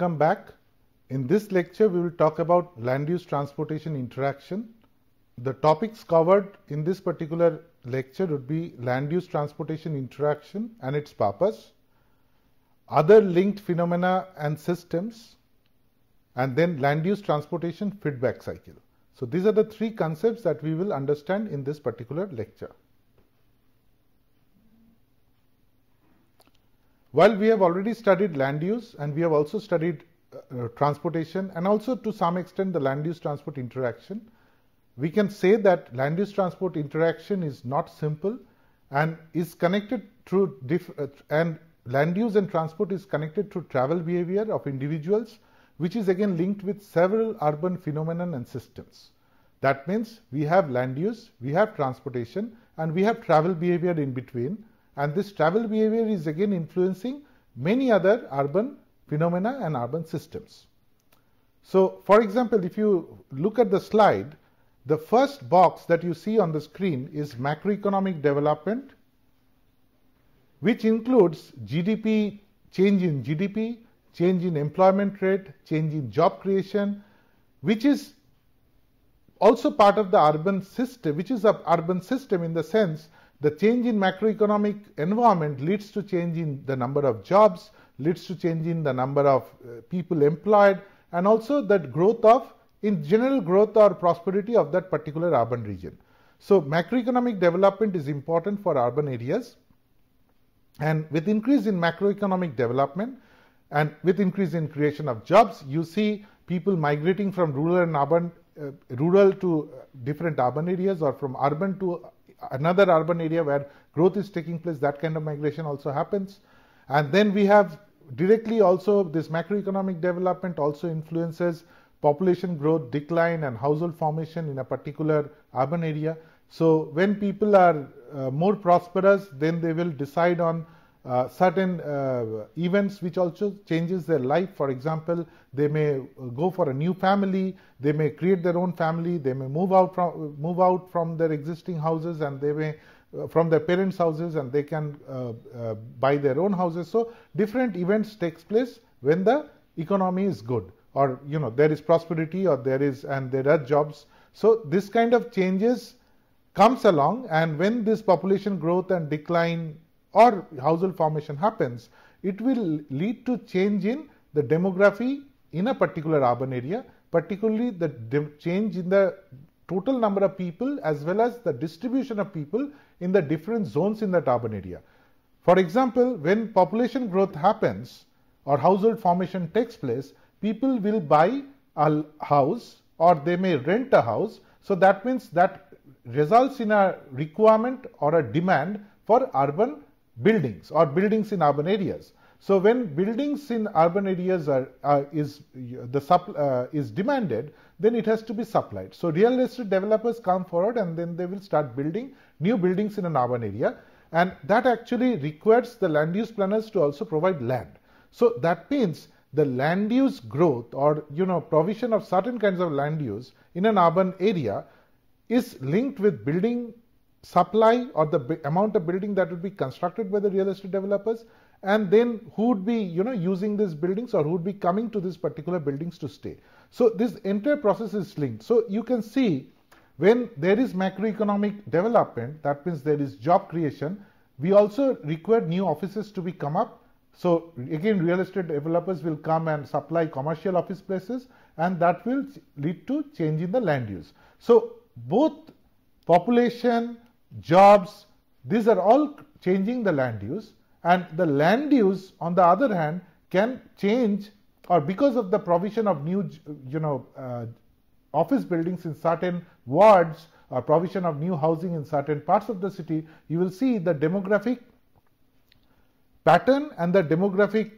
Welcome back. In this lecture, we will talk about land use transportation interaction. The topics covered in this particular lecture would be land use transportation interaction and its purpose, other linked phenomena and systems, and then land use transportation feedback cycle. So, these are the three concepts that we will understand in this particular lecture. While we have already studied land use and we have also studied uh, transportation and also to some extent the land use transport interaction, we can say that land use transport interaction is not simple and is connected through diff uh, and land use and transport is connected to travel behavior of individuals which is again linked with several urban phenomenon and systems. That means we have land use, we have transportation and we have travel behavior in between and this travel behavior is again influencing many other urban phenomena and urban systems. So, for example, if you look at the slide, the first box that you see on the screen is macroeconomic development, which includes GDP, change in GDP, change in employment rate, change in job creation, which is also part of the urban system, which is a urban system in the sense the change in macroeconomic environment leads to change in the number of jobs, leads to change in the number of uh, people employed and also that growth of in general growth or prosperity of that particular urban region. So, macroeconomic development is important for urban areas and with increase in macroeconomic development and with increase in creation of jobs, you see people migrating from rural and urban uh, rural to uh, different urban areas or from urban to another urban area where growth is taking place, that kind of migration also happens. And then we have directly also this macroeconomic development also influences population growth, decline and household formation in a particular urban area. So, when people are uh, more prosperous, then they will decide on uh, certain uh, events which also changes their life. For example, they may uh, go for a new family, they may create their own family, they may move out from move out from their existing houses, and they may uh, from their parents' houses, and they can uh, uh, buy their own houses. So different events takes place when the economy is good, or you know there is prosperity, or there is and there are jobs. So this kind of changes comes along, and when this population growth and decline or household formation happens, it will lead to change in the demography in a particular urban area, particularly the change in the total number of people as well as the distribution of people in the different zones in that urban area. For example, when population growth happens or household formation takes place, people will buy a house or they may rent a house. So, that means that results in a requirement or a demand for urban buildings or buildings in urban areas. So, when buildings in urban areas are, is the supp, uh, is demanded, then it has to be supplied. So, real estate developers come forward and then they will start building new buildings in an urban area and that actually requires the land use planners to also provide land. So, that means the land use growth or you know provision of certain kinds of land use in an urban area is linked with building supply or the amount of building that would be constructed by the real estate developers and then who would be you know using these buildings or who would be coming to these particular buildings to stay. So this entire process is linked. So you can see when there is macroeconomic development that means there is job creation we also require new offices to be come up. So again real estate developers will come and supply commercial office places and that will lead to change in the land use. So both population jobs, these are all changing the land use and the land use on the other hand can change or because of the provision of new you know uh, office buildings in certain wards or provision of new housing in certain parts of the city you will see the demographic pattern and the demographic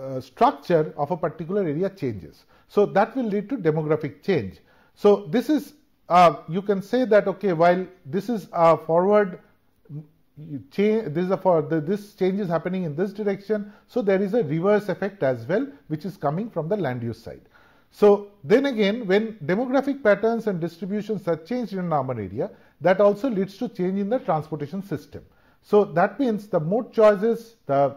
uh, structure of a particular area changes so that will lead to demographic change so this is uh, you can say that okay, while this is a forward change, this is a for this change is happening in this direction, so there is a reverse effect as well, which is coming from the land use side. So then again, when demographic patterns and distributions are changed in an urban area, that also leads to change in the transportation system. So that means the mode choices, the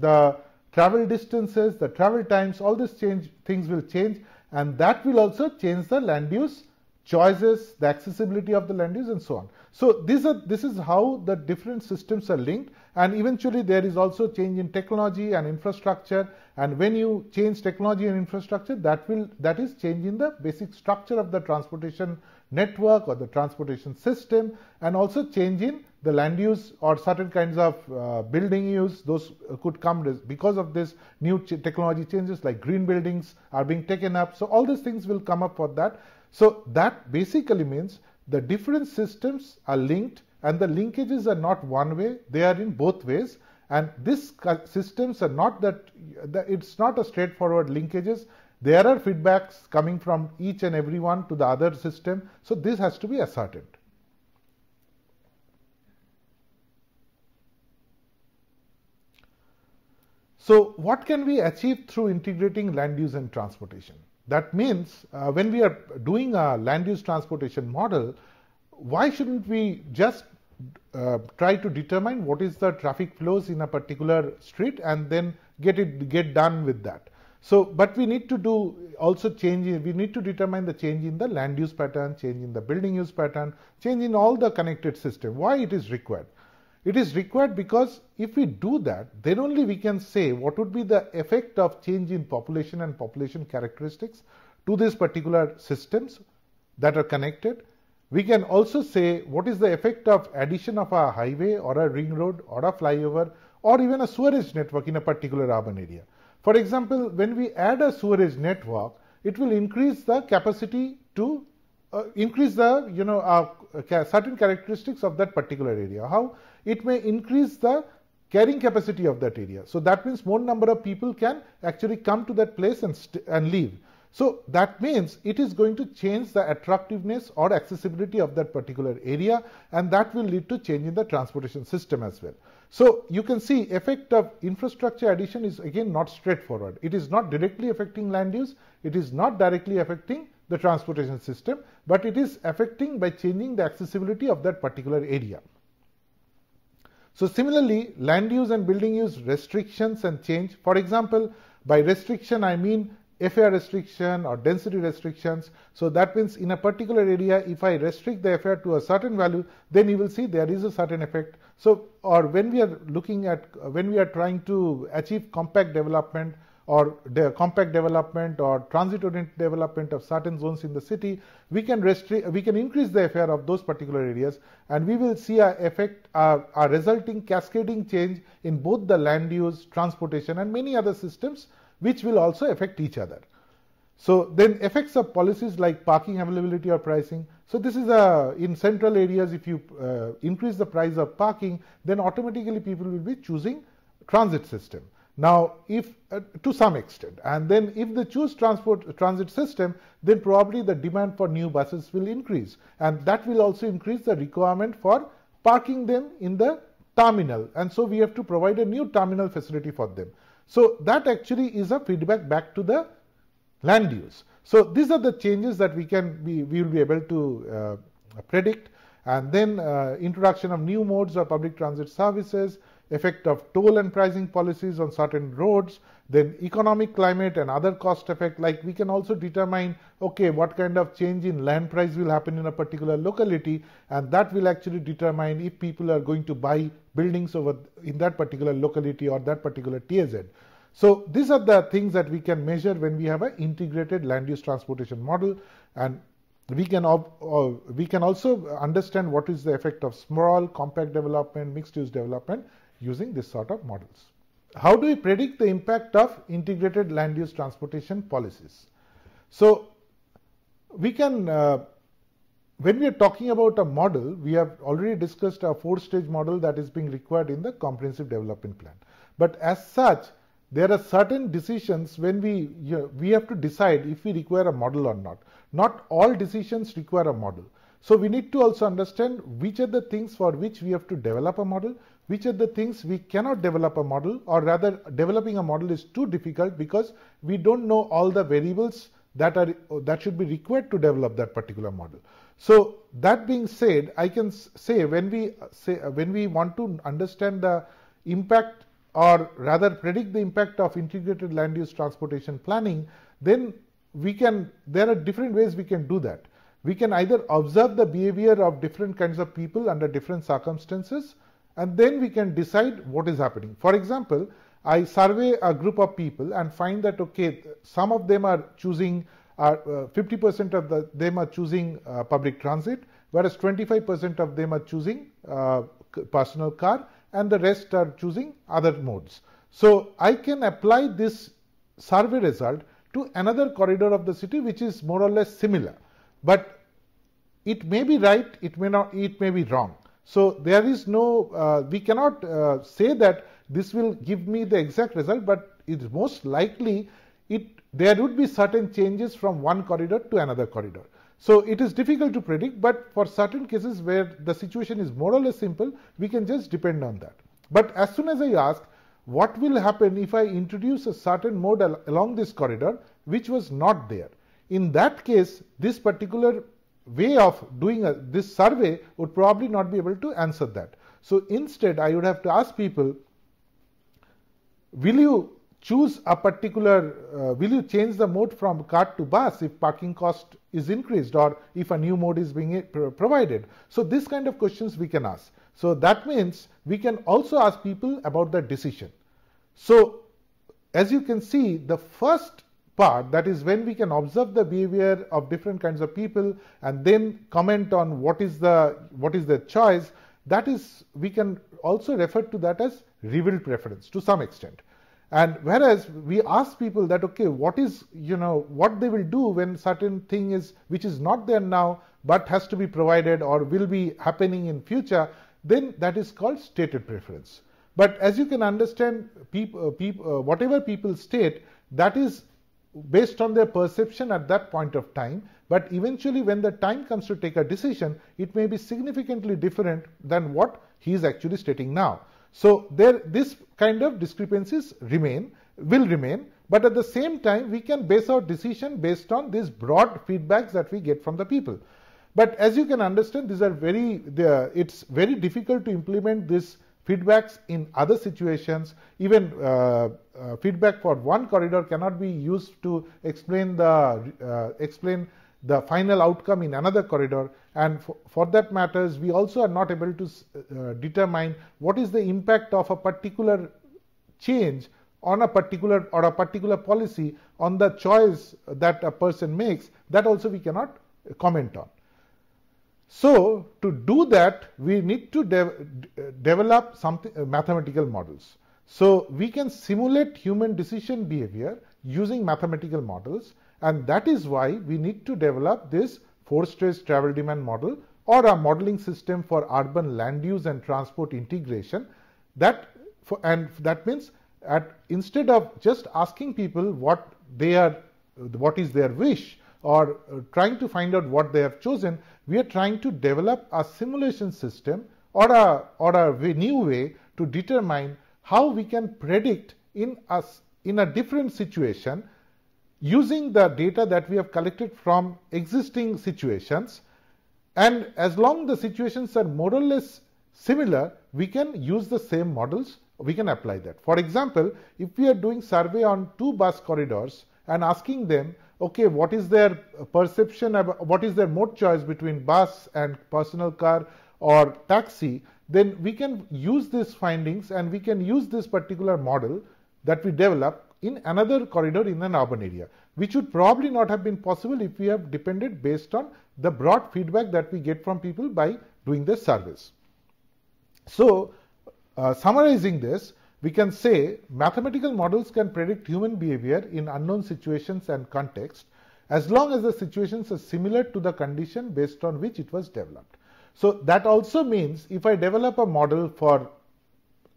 the travel distances, the travel times, all these change things will change and that will also change the land use choices, the accessibility of the land use and so on. So, these are, this is how the different systems are linked and eventually there is also change in technology and infrastructure and when you change technology and infrastructure that will that is change in the basic structure of the transportation network or the transportation system and also change in the land use or certain kinds of uh, building use, those uh, could come because of this new ch technology changes like green buildings are being taken up. So, all these things will come up for that. So, that basically means the different systems are linked and the linkages are not one way, they are in both ways and these systems are not that, that it's not a straightforward linkages there are feedbacks coming from each and every one to the other system. So, this has to be ascertained. So, what can we achieve through integrating land use and transportation? That means, uh, when we are doing a land use transportation model, why shouldn't we just uh, try to determine what is the traffic flows in a particular street and then get it get done with that. So, but we need to do also change we need to determine the change in the land use pattern, change in the building use pattern, change in all the connected system, why it is required. It is required because if we do that, then only we can say what would be the effect of change in population and population characteristics to these particular systems that are connected. We can also say what is the effect of addition of a highway or a ring road or a flyover or even a sewerage network in a particular urban area. For example, when we add a sewerage network, it will increase the capacity to uh, increase the you know uh, certain characteristics of that particular area, how it may increase the carrying capacity of that area. So, that means more number of people can actually come to that place and, and leave. So, that means it is going to change the attractiveness or accessibility of that particular area and that will lead to change in the transportation system as well. So, you can see effect of infrastructure addition is again not straightforward. It is not directly affecting land use, it is not directly affecting the transportation system, but it is affecting by changing the accessibility of that particular area. So similarly, land use and building use restrictions and change. For example, by restriction, I mean FAR restriction or density restrictions. So that means in a particular area, if I restrict the FAR to a certain value, then you will see there is a certain effect. So, or when we are looking at, when we are trying to achieve compact development, or de compact development or transit oriented development of certain zones in the city, we can restrict, we can increase the FAR of those particular areas and we will see a effect, uh, a resulting cascading change in both the land use, transportation and many other systems which will also affect each other. So, then effects of policies like parking availability or pricing. So, this is a in central areas if you uh, increase the price of parking then automatically people will be choosing transit system. Now, if uh, to some extent, and then if they choose transport transit system, then probably the demand for new buses will increase, and that will also increase the requirement for parking them in the terminal. And so, we have to provide a new terminal facility for them. So, that actually is a feedback back to the land use. So, these are the changes that we can be we will be able to uh, predict and then uh, introduction of new modes of public transit services, effect of toll and pricing policies on certain roads, then economic climate and other cost effect like we can also determine okay what kind of change in land price will happen in a particular locality and that will actually determine if people are going to buy buildings over in that particular locality or that particular TZ. So, these are the things that we can measure when we have an integrated land use transportation model and we can uh, we can also understand what is the effect of small compact development mixed use development using this sort of models. How do we predict the impact of integrated land use transportation policies? So, we can uh, when we are talking about a model, we have already discussed a four stage model that is being required in the comprehensive development plan. But as such, there are certain decisions when we you know, we have to decide if we require a model or not. Not all decisions require a model. So, we need to also understand which are the things for which we have to develop a model, which are the things we cannot develop a model or rather developing a model is too difficult because we don't know all the variables that are that should be required to develop that particular model. So, that being said I can say when we say when we want to understand the impact or rather predict the impact of integrated land use transportation planning then we can there are different ways we can do that. We can either observe the behavior of different kinds of people under different circumstances and then we can decide what is happening. For example, I survey a group of people and find that okay, some of them are choosing 50% uh, of the, them are choosing uh, public transit, whereas 25% of them are choosing uh, personal car and the rest are choosing other modes. So, I can apply this survey result to another corridor of the city which is more or less similar, but it may be right, it may not, it may be wrong. So, there is no uh, we cannot uh, say that this will give me the exact result, but it is most likely it there would be certain changes from one corridor to another corridor. So, it is difficult to predict, but for certain cases where the situation is more or less simple, we can just depend on that. But as soon as I ask what will happen if I introduce a certain mode al along this corridor which was not there, in that case this particular way of doing a, this survey would probably not be able to answer that. So, instead I would have to ask people, will you choose a particular, uh, will you change the mode from cart to bus if parking cost is increased or if a new mode is being uh, provided. So, this kind of questions we can ask. So, that means we can also ask people about the decision. So, as you can see the first part. That is when we can observe the behavior of different kinds of people and then comment on what is the what is the choice. That is we can also refer to that as revealed preference to some extent. And whereas we ask people that okay, what is you know what they will do when certain thing is which is not there now but has to be provided or will be happening in future, then that is called stated preference. But as you can understand, uh, uh, whatever people state, that is based on their perception at that point of time, but eventually when the time comes to take a decision, it may be significantly different than what he is actually stating now. So, there this kind of discrepancies remain, will remain, but at the same time we can base our decision based on these broad feedbacks that we get from the people. But as you can understand, these are very, it's very difficult to implement this feedbacks in other situations even uh, uh, feedback for one corridor cannot be used to explain the uh, explain the final outcome in another corridor and for, for that matters we also are not able to uh, determine what is the impact of a particular change on a particular or a particular policy on the choice that a person makes that also we cannot comment on. So, to do that we need to de develop something uh, mathematical models. So, we can simulate human decision behavior using mathematical models and that is why we need to develop this 4 stress travel demand model or a modeling system for urban land use and transport integration that for, and that means at instead of just asking people what they are what is their wish or uh, trying to find out what they have chosen we are trying to develop a simulation system or a, or a new way to determine how we can predict in a, in a different situation using the data that we have collected from existing situations. And as long the situations are more or less similar, we can use the same models, we can apply that. For example, if we are doing survey on two bus corridors and asking them okay, what is their perception, about, what is their mode choice between bus and personal car or taxi, then we can use these findings and we can use this particular model that we develop in another corridor in an urban area, which would probably not have been possible if we have depended based on the broad feedback that we get from people by doing this service. So, uh, summarizing this, we can say mathematical models can predict human behavior in unknown situations and context as long as the situations are similar to the condition based on which it was developed. So, that also means if I develop a model for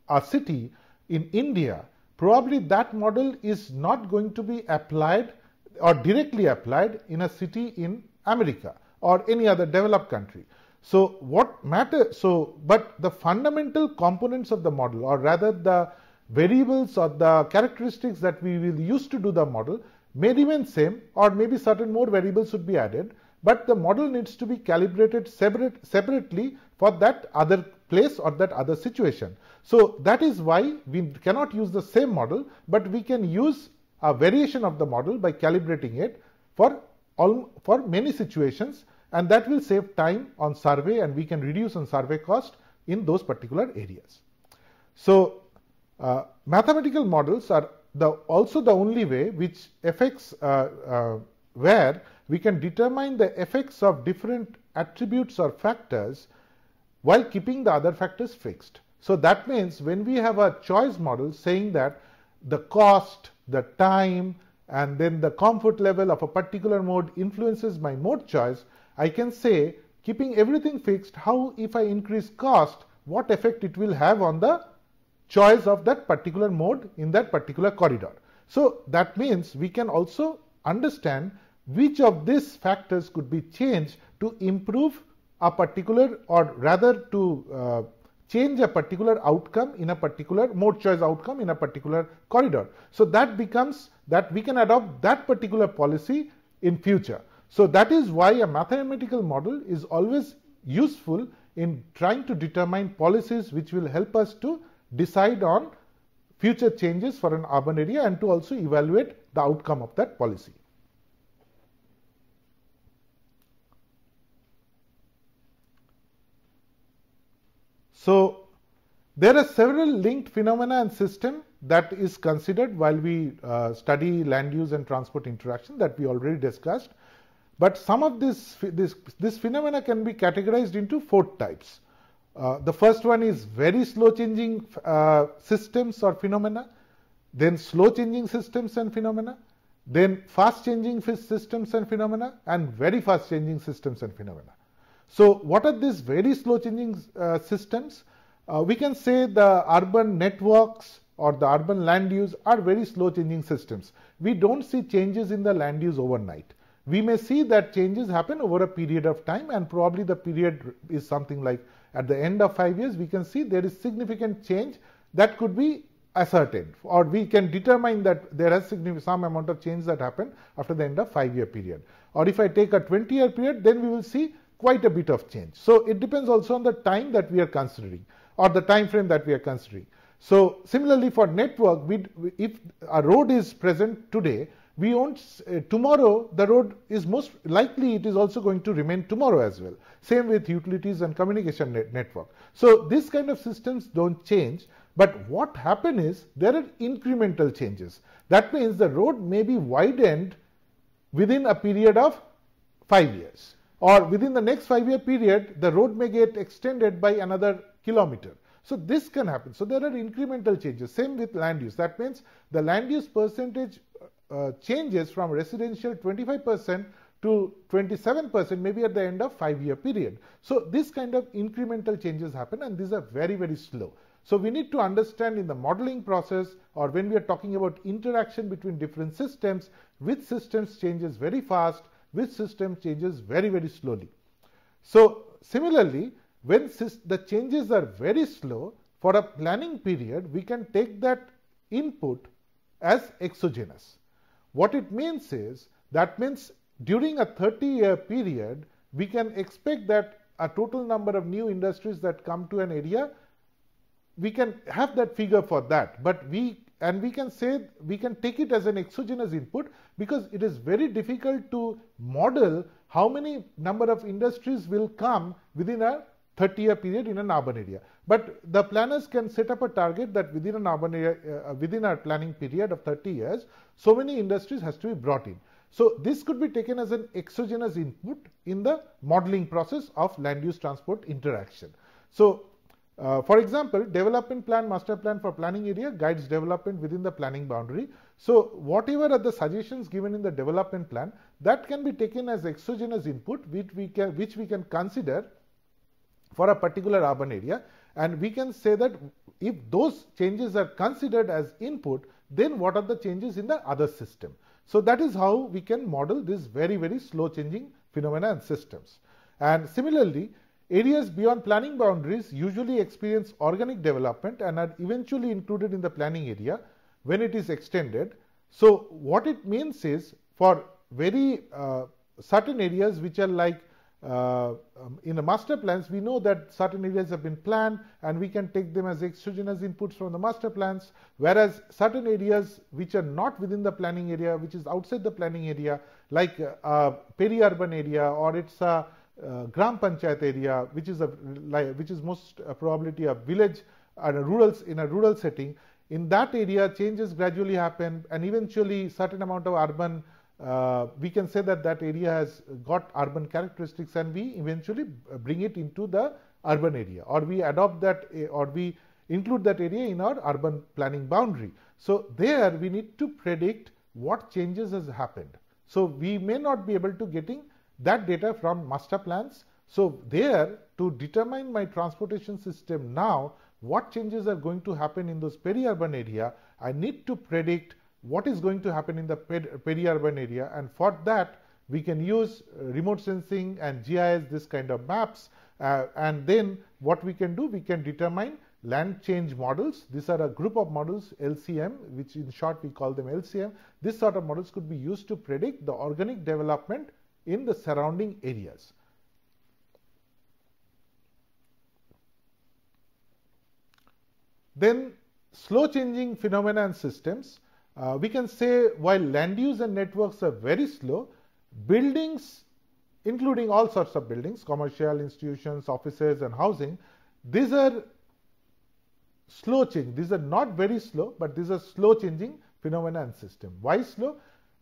a city in India, probably that model is not going to be applied or directly applied in a city in America or any other developed country. So, what matter? So, but the fundamental components of the model or rather the variables or the characteristics that we will use to do the model may remain same or maybe certain more variables should be added, but the model needs to be calibrated separate, separately for that other place or that other situation. So, that is why we cannot use the same model, but we can use a variation of the model by calibrating it for all for many situations and that will save time on survey and we can reduce on survey cost in those particular areas. So, uh, mathematical models are the also the only way which affects uh, uh, where we can determine the effects of different attributes or factors while keeping the other factors fixed. So, that means when we have a choice model saying that the cost, the time and then the comfort level of a particular mode influences my mode choice, I can say keeping everything fixed, how if I increase cost, what effect it will have on the choice of that particular mode in that particular corridor. So, that means we can also understand which of these factors could be changed to improve a particular or rather to uh, change a particular outcome in a particular mode choice outcome in a particular corridor. So, that becomes that we can adopt that particular policy in future. So, that is why a mathematical model is always useful in trying to determine policies which will help us to decide on future changes for an urban area and to also evaluate the outcome of that policy. So, there are several linked phenomena and system that is considered while we uh, study land use and transport interaction that we already discussed. But some of this, this, this phenomena can be categorized into four types. Uh, the first one is very slow changing uh, systems or phenomena, then slow changing systems and phenomena, then fast changing systems and phenomena, and very fast changing systems and phenomena. So, what are these very slow changing uh, systems? Uh, we can say the urban networks or the urban land use are very slow changing systems. We do not see changes in the land use overnight we may see that changes happen over a period of time and probably the period is something like at the end of 5 years we can see there is significant change that could be ascertained or we can determine that there has some amount of change that happened after the end of 5 year period or if I take a 20 year period then we will see quite a bit of change. So, it depends also on the time that we are considering or the time frame that we are considering. So, similarly for network, we, if a road is present today we won't uh, tomorrow the road is most likely it is also going to remain tomorrow as well same with utilities and communication net network so this kind of systems don't change but what happen is there are incremental changes that means the road may be widened within a period of 5 years or within the next 5 year period the road may get extended by another kilometer so this can happen. So there are incremental changes. Same with land use. That means the land use percentage uh, changes from residential 25% to 27% maybe at the end of 5 year period. So, this kind of incremental changes happen and these are very very slow. So, we need to understand in the modeling process or when we are talking about interaction between different systems, which systems changes very fast, which system changes very very slowly. So, similarly, when the changes are very slow for a planning period, we can take that input as exogenous. What it means is that means during a 30 year period, we can expect that a total number of new industries that come to an area, we can have that figure for that. But we and we can say we can take it as an exogenous input because it is very difficult to model how many number of industries will come within a 30 year period in an urban area. But the planners can set up a target that within an urban area, uh, within a planning period of 30 years, so many industries has to be brought in. So this could be taken as an exogenous input in the modeling process of land use transport interaction. So uh, for example, development plan, master plan for planning area guides development within the planning boundary. So, whatever are the suggestions given in the development plan that can be taken as exogenous input which we can, which we can consider for a particular urban area and we can say that if those changes are considered as input then what are the changes in the other system. So, that is how we can model this very very slow changing phenomena and systems. And similarly, areas beyond planning boundaries usually experience organic development and are eventually included in the planning area when it is extended. So, what it means is for very uh, certain areas which are like uh, um, in the master plans, we know that certain areas have been planned and we can take them as exogenous inputs from the master plans, whereas certain areas which are not within the planning area, which is outside the planning area, like a uh, uh, peri-urban area or it's a uh, gram panchayat area, which is a which is most probability a village and a rural in a rural setting. In that area, changes gradually happen, and eventually, certain amount of urban uh, we can say that that area has got urban characteristics and we eventually bring it into the urban area or we adopt that eh, or we include that area in our urban planning boundary. So, there we need to predict what changes has happened. So, we may not be able to getting that data from master plans. So, there to determine my transportation system now what changes are going to happen in those peri-urban area, I need to predict what is going to happen in the peri-urban area and for that we can use uh, remote sensing and GIS this kind of maps uh, and then what we can do we can determine land change models these are a group of models LCM which in short we call them LCM this sort of models could be used to predict the organic development in the surrounding areas. Then slow changing phenomena and systems uh, we can say while land use and networks are very slow, buildings including all sorts of buildings, commercial institutions, offices and housing, these are slow change. These are not very slow, but these are slow changing phenomena and system. Why slow?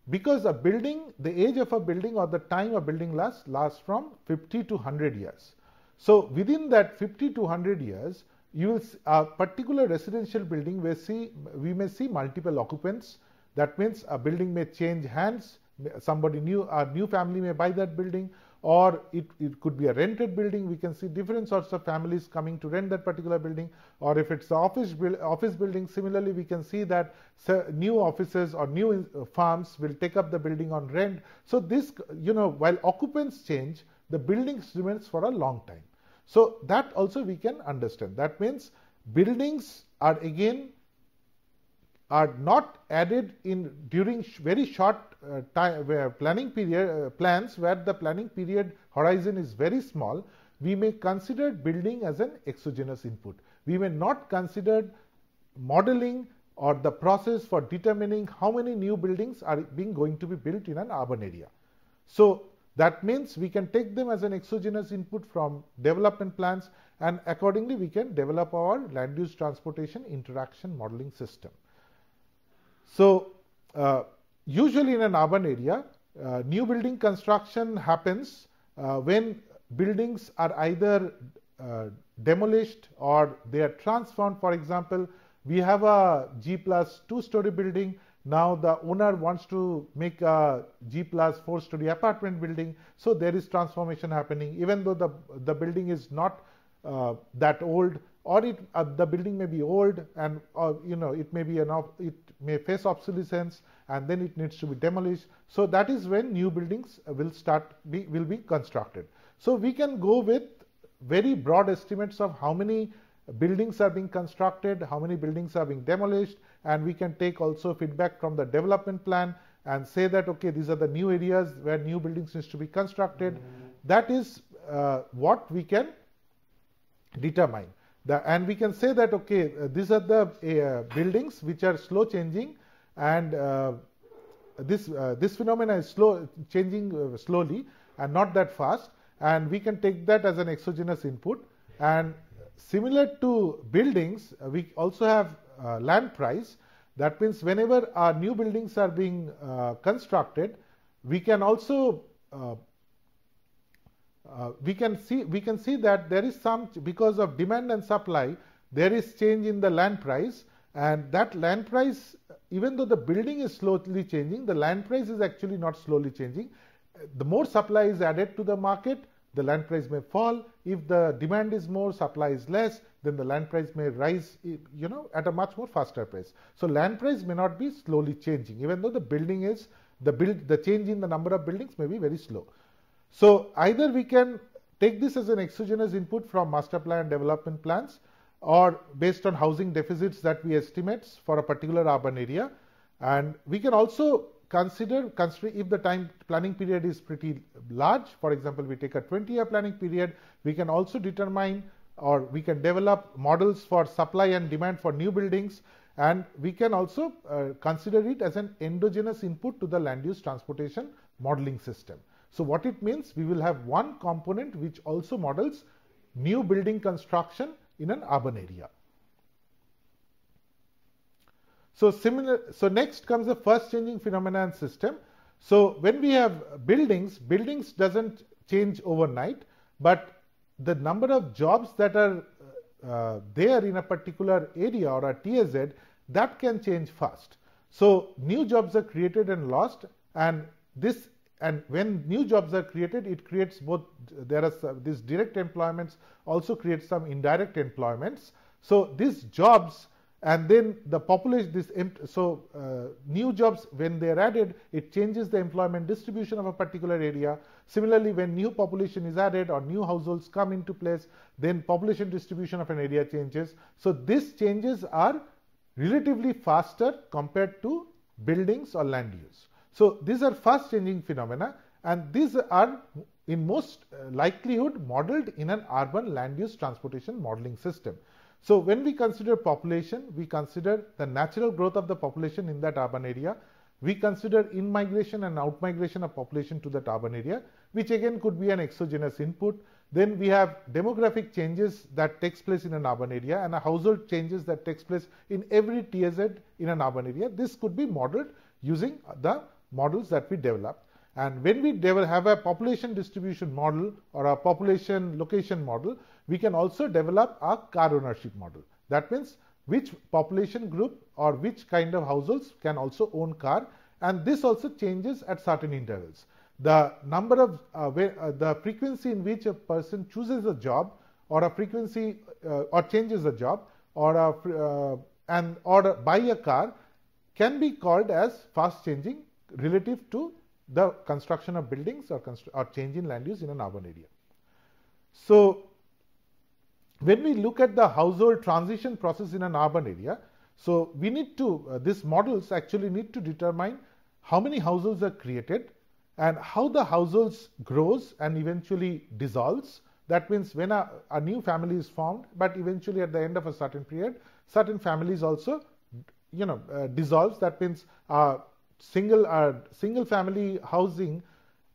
Because a building, the age of a building or the time a building lasts, lasts from 50 to 100 years. So, within that 50 to 100 years, you will a particular residential building where see we may see multiple occupants that means a building may change hands somebody new a new family may buy that building or it, it could be a rented building we can see different sorts of families coming to rent that particular building or if it's office office building similarly we can see that new offices or new uh, firms will take up the building on rent so this you know while occupants change the buildings remains for a long time so, that also we can understand. That means, buildings are again are not added in during sh very short uh, time uh, where planning period uh, plans where the planning period horizon is very small we may consider building as an exogenous input we may not consider modeling or the process for determining how many new buildings are being going to be built in an urban area so that means, we can take them as an exogenous input from development plans and accordingly we can develop our land use transportation interaction modeling system. So, uh, usually in an urban area, uh, new building construction happens uh, when buildings are either uh, demolished or they are transformed. For example, we have a G plus two story building now the owner wants to make a G plus four story apartment building. So there is transformation happening even though the, the building is not uh, that old or it, uh, the building may be old and uh, you know it may be an it may face obsolescence and then it needs to be demolished. So that is when new buildings will start be will be constructed. So we can go with very broad estimates of how many buildings are being constructed, how many buildings are being demolished and we can take also feedback from the development plan and say that okay these are the new areas where new buildings needs to be constructed. Mm -hmm. That is uh, what we can determine. The, and we can say that okay uh, these are the uh, buildings which are slow changing and uh, this uh, this phenomena is slow changing uh, slowly and not that fast and we can take that as an exogenous input and Similar to buildings, uh, we also have uh, land price. That means, whenever our new buildings are being uh, constructed, we can also uh, uh, we can see we can see that there is some because of demand and supply there is change in the land price and that land price even though the building is slowly changing the land price is actually not slowly changing the more supply is added to the market the land price may fall. If the demand is more, supply is less, then the land price may rise, eh, you know, at a much more faster pace. So land price may not be slowly changing, even though the building is the build, the change in the number of buildings may be very slow. So either we can take this as an exogenous input from master plan and development plans or based on housing deficits that we estimate for a particular urban area. And we can also consider, consider if the time planning period is pretty large, for example, we take a 20 year planning period, we can also determine or we can develop models for supply and demand for new buildings and we can also uh, consider it as an endogenous input to the land use transportation modeling system. So, what it means we will have one component which also models new building construction in an urban area. So similar, so next comes the first changing phenomenon system. So when we have buildings, buildings doesn't change overnight, but the number of jobs that are uh, there in a particular area or a TAZ that can change fast. So new jobs are created and lost and this and when new jobs are created it creates both there are some, this direct employments also creates some indirect employments. So these jobs and then the population this so uh, new jobs when they are added it changes the employment distribution of a particular area similarly when new population is added or new households come into place then population distribution of an area changes so these changes are relatively faster compared to buildings or land use so these are fast changing phenomena and these are in most uh, likelihood modeled in an urban land use transportation modeling system so, when we consider population, we consider the natural growth of the population in that urban area. We consider in migration and out migration of population to that urban area, which again could be an exogenous input. Then we have demographic changes that takes place in an urban area and a household changes that takes place in every TZ in an urban area. This could be modeled using the models that we develop. And when we have a population distribution model or a population location model, we can also develop a car ownership model. That means, which population group or which kind of households can also own car and this also changes at certain intervals. The number of uh, where, uh, the frequency in which a person chooses a job or a frequency uh, or changes a job or a uh, and or buy a car can be called as fast changing relative to the construction of buildings or, or change in land use in an urban area. So, when we look at the household transition process in an urban area, so we need to, uh, these models actually need to determine how many households are created and how the households grows and eventually dissolves. That means when a, a new family is formed, but eventually at the end of a certain period, certain families also, you know, uh, dissolves. That means uh, single uh, single family housing,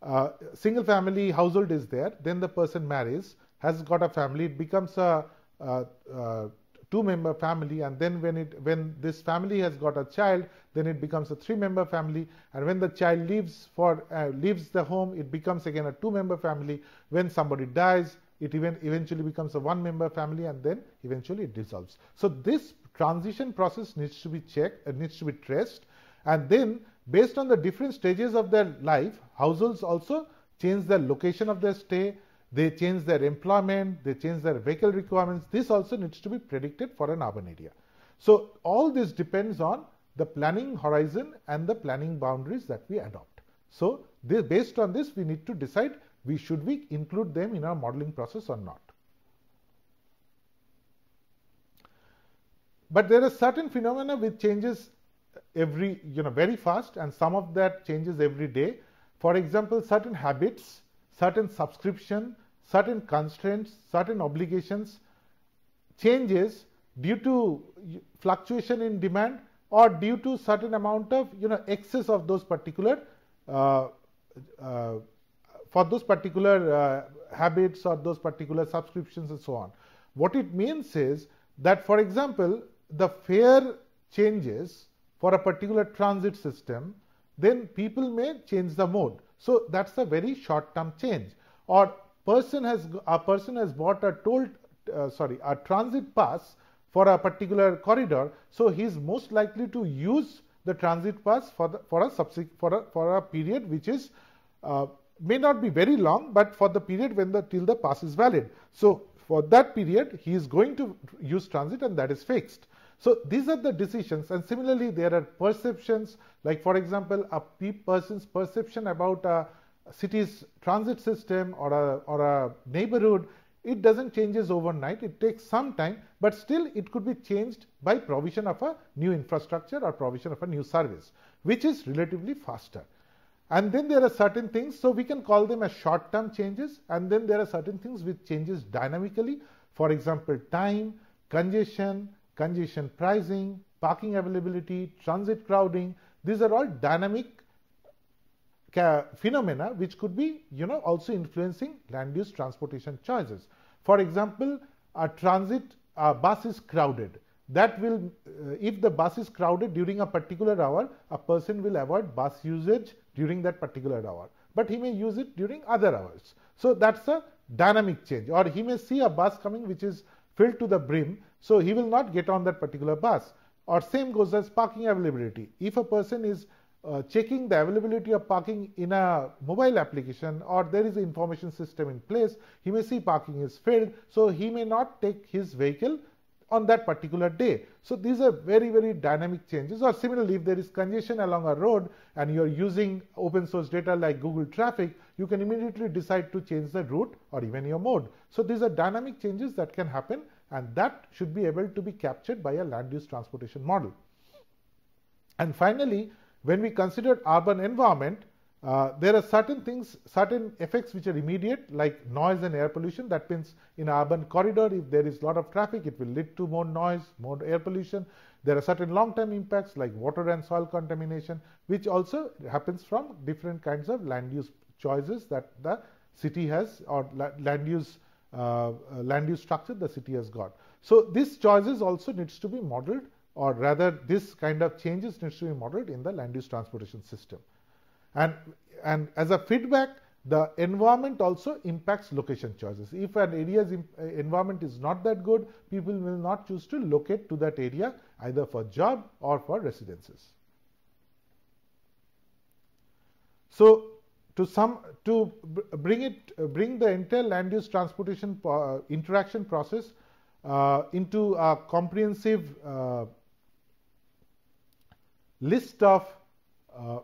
uh, single family household is there. Then the person marries has got a family, it becomes a, a, a two member family and then when it when this family has got a child then it becomes a three member family and when the child leaves for uh, leaves the home it becomes again a two member family when somebody dies it even eventually becomes a one member family and then eventually it dissolves so this transition process needs to be checked uh, needs to be traced and then based on the different stages of their life households also change the location of their stay they change their employment, they change their vehicle requirements. This also needs to be predicted for an urban area. So, all this depends on the planning horizon and the planning boundaries that we adopt. So, this, based on this we need to decide we should we include them in our modeling process or not. But there are certain phenomena which changes every you know very fast and some of that changes every day. For example, certain habits, certain subscription, certain constraints, certain obligations changes due to fluctuation in demand or due to certain amount of you know excess of those particular uh, uh, for those particular uh, habits or those particular subscriptions and so on. What it means is that for example, the fare changes for a particular transit system, then people may change the mode. So, that is a very short term change or person has a person has bought a toll uh, sorry a transit pass for a particular corridor so he is most likely to use the transit pass for the, for a for a for a period which is uh, may not be very long but for the period when the till the pass is valid so for that period he is going to use transit and that is fixed so these are the decisions and similarly there are perceptions like for example a person's perception about a uh, city's transit system or a, or a neighborhood, it doesn't changes overnight. It takes some time, but still it could be changed by provision of a new infrastructure or provision of a new service, which is relatively faster. And then there are certain things, so we can call them as short term changes. And then there are certain things which changes dynamically. For example, time, congestion, congestion pricing, parking availability, transit crowding. These are all dynamic phenomena which could be you know also influencing land use transportation choices. For example, a transit a bus is crowded that will uh, if the bus is crowded during a particular hour a person will avoid bus usage during that particular hour, but he may use it during other hours. So, that is a dynamic change or he may see a bus coming which is filled to the brim. So, he will not get on that particular bus or same goes as parking availability. If a person is uh, checking the availability of parking in a mobile application or there is information system in place, he may see parking is filled. So, he may not take his vehicle on that particular day. So, these are very very dynamic changes or similarly if there is congestion along a road and you are using open source data like Google traffic, you can immediately decide to change the route or even your mode. So, these are dynamic changes that can happen and that should be able to be captured by a land use transportation model. And finally, when we consider urban environment, uh, there are certain things, certain effects which are immediate like noise and air pollution. That means in urban corridor, if there is lot of traffic, it will lead to more noise, more air pollution. There are certain long-term impacts like water and soil contamination, which also happens from different kinds of land use choices that the city has or land use uh, uh, land use structure the city has got. So, these choices also needs to be modeled or rather this kind of changes needs to be modeled in the land use transportation system. And, and as a feedback, the environment also impacts location choices. If an area's uh, environment is not that good, people will not choose to locate to that area either for job or for residences. So, to sum to bring it bring the entire land use transportation uh, interaction process uh, into a comprehensive uh, list of uh,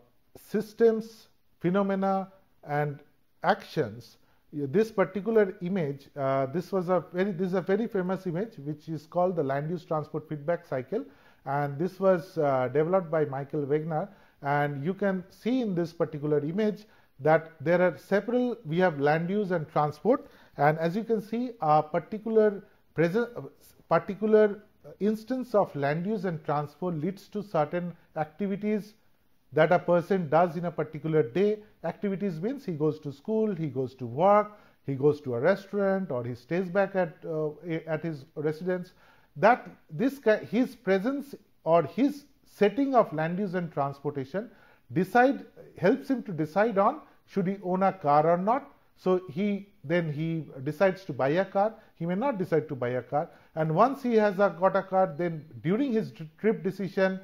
systems, phenomena and actions. This particular image, uh, this was a very, this is a very famous image which is called the land use transport feedback cycle and this was uh, developed by Michael Wegner and you can see in this particular image that there are several, we have land use and transport and as you can see a particular present, uh, particular instance of land use and transfer leads to certain activities that a person does in a particular day. Activities means he goes to school, he goes to work, he goes to a restaurant or he stays back at, uh, at his residence. That this his presence or his setting of land use and transportation decide helps him to decide on should he own a car or not. So, he then he decides to buy a car, he may not decide to buy a car and once he has a, got a car then during his trip decision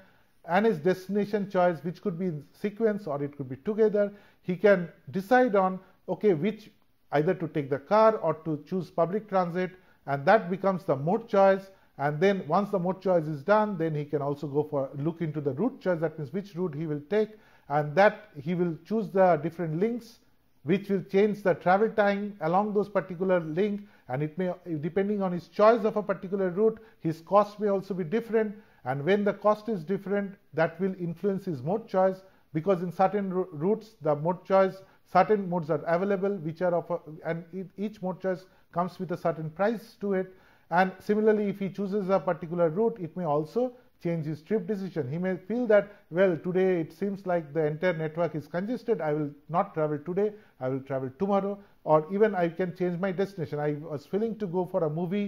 and his destination choice which could be in sequence or it could be together, he can decide on okay which either to take the car or to choose public transit and that becomes the mode choice and then once the mode choice is done then he can also go for look into the route choice that means which route he will take and that he will choose the different links which will change the travel time along those particular link and it may depending on his choice of a particular route his cost may also be different and when the cost is different that will influence his mode choice because in certain routes the mode choice certain modes are available which are of a, and each mode choice comes with a certain price to it and similarly if he chooses a particular route it may also change his trip decision. He may feel that well today it seems like the entire network is congested. I will not travel today. I will travel tomorrow or even I can change my destination. I was feeling to go for a movie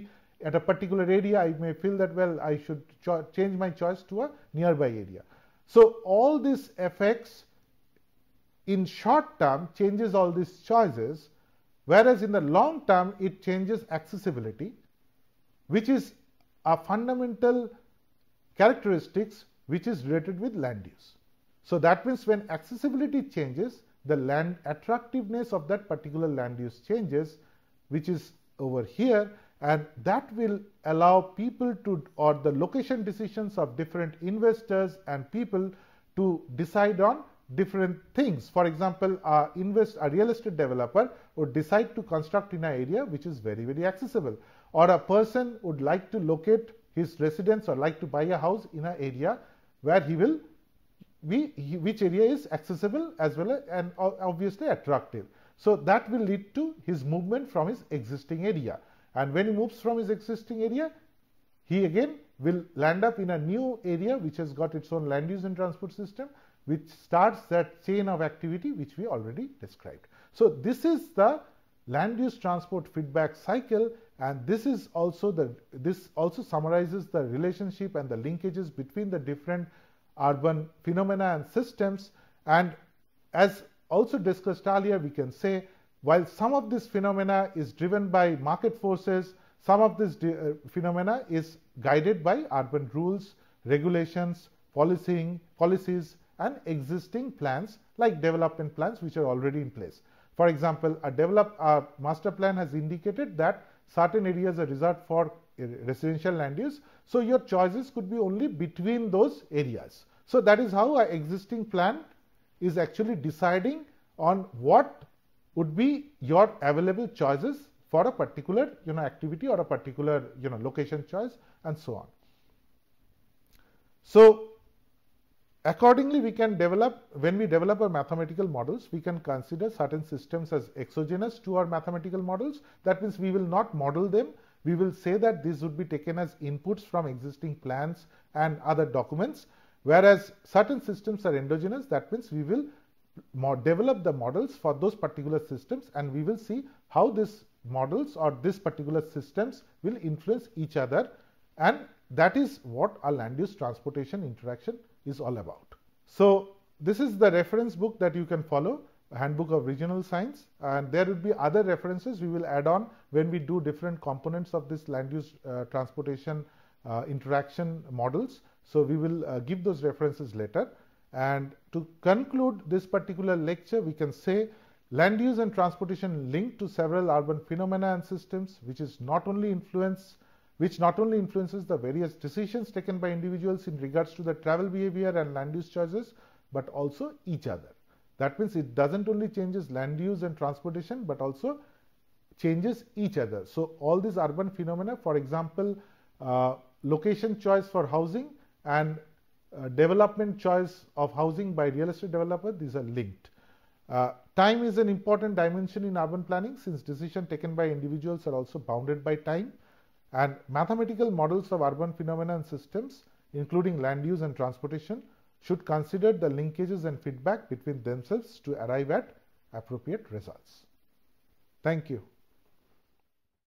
at a particular area. I may feel that well I should change my choice to a nearby area. So, all these effects in short term changes all these choices whereas in the long term it changes accessibility which is a fundamental characteristics which is related with land use. So, that means when accessibility changes, the land attractiveness of that particular land use changes, which is over here and that will allow people to or the location decisions of different investors and people to decide on different things. For example, invest a real estate developer would decide to construct in an area which is very very accessible or a person would like to locate his residents or like to buy a house in an area where he will be, he, which area is accessible as well as, and obviously attractive. So, that will lead to his movement from his existing area and when he moves from his existing area, he again will land up in a new area which has got its own land use and transport system which starts that chain of activity which we already described. So, this is the land use transport feedback cycle and this is also the this also summarizes the relationship and the linkages between the different urban phenomena and systems and as also discussed earlier we can say while some of this phenomena is driven by market forces some of this uh, phenomena is guided by urban rules regulations policing policies and existing plans like development plans which are already in place for example a develop a master plan has indicated that certain areas are reserved for uh, residential land use. So, your choices could be only between those areas. So, that is how an existing plan is actually deciding on what would be your available choices for a particular you know activity or a particular you know location choice and so on. So, Accordingly, we can develop, when we develop our mathematical models, we can consider certain systems as exogenous to our mathematical models. That means, we will not model them. We will say that these would be taken as inputs from existing plans and other documents. Whereas, certain systems are endogenous. That means, we will develop the models for those particular systems and we will see how these models or these particular systems will influence each other and that is what a land use transportation interaction is all about. So, this is the reference book that you can follow handbook of regional science and there would be other references we will add on when we do different components of this land use uh, transportation uh, interaction models. So, we will uh, give those references later and to conclude this particular lecture we can say land use and transportation linked to several urban phenomena and systems which is not only influence which not only influences the various decisions taken by individuals in regards to the travel behavior and land use choices, but also each other. That means it doesn't only changes land use and transportation, but also changes each other. So, all these urban phenomena, for example, uh, location choice for housing and uh, development choice of housing by real estate developer, these are linked. Uh, time is an important dimension in urban planning since decisions taken by individuals are also bounded by time and mathematical models of urban phenomena and systems including land use and transportation should consider the linkages and feedback between themselves to arrive at appropriate results. Thank you.